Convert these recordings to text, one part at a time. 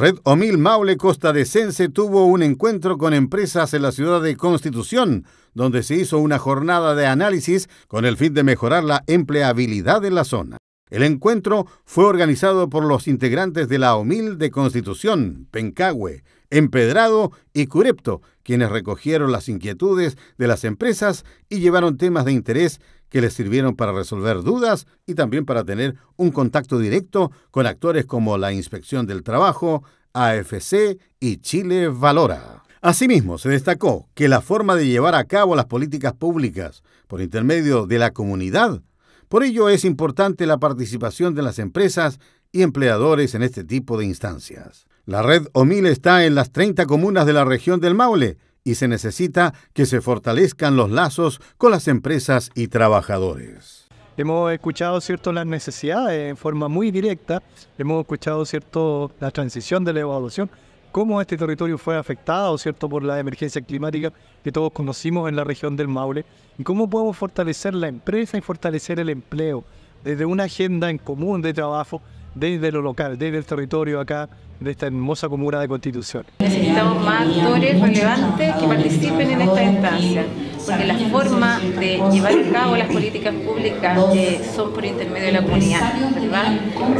Red Omil Maule Costadecense tuvo un encuentro con empresas en la ciudad de Constitución, donde se hizo una jornada de análisis con el fin de mejorar la empleabilidad en la zona. El encuentro fue organizado por los integrantes de la OMIL de Constitución, Pencagüe. Empedrado y Curepto, quienes recogieron las inquietudes de las empresas y llevaron temas de interés que les sirvieron para resolver dudas y también para tener un contacto directo con actores como la Inspección del Trabajo, AFC y Chile Valora. Asimismo, se destacó que la forma de llevar a cabo las políticas públicas por intermedio de la comunidad, por ello es importante la participación de las empresas y empleadores en este tipo de instancias. La red OMIL está en las 30 comunas de la región del Maule y se necesita que se fortalezcan los lazos con las empresas y trabajadores. Hemos escuchado cierto, las necesidades en forma muy directa, hemos escuchado cierto, la transición de la evaluación, cómo este territorio fue afectado ¿cierto? por la emergencia climática que todos conocimos en la región del Maule y cómo podemos fortalecer la empresa y fortalecer el empleo desde una agenda en común de trabajo, desde lo local, desde el territorio acá, de esta hermosa comuna de Constitución. Necesitamos más actores relevantes que participen en esta instancia, porque la forma de llevar a cabo las políticas públicas eh, son por intermedio de la comunidad.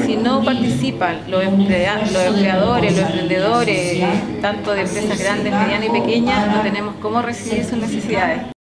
Si no participan los, los empleadores, los emprendedores, tanto de empresas grandes, medianas y pequeñas, no tenemos cómo recibir sus necesidades.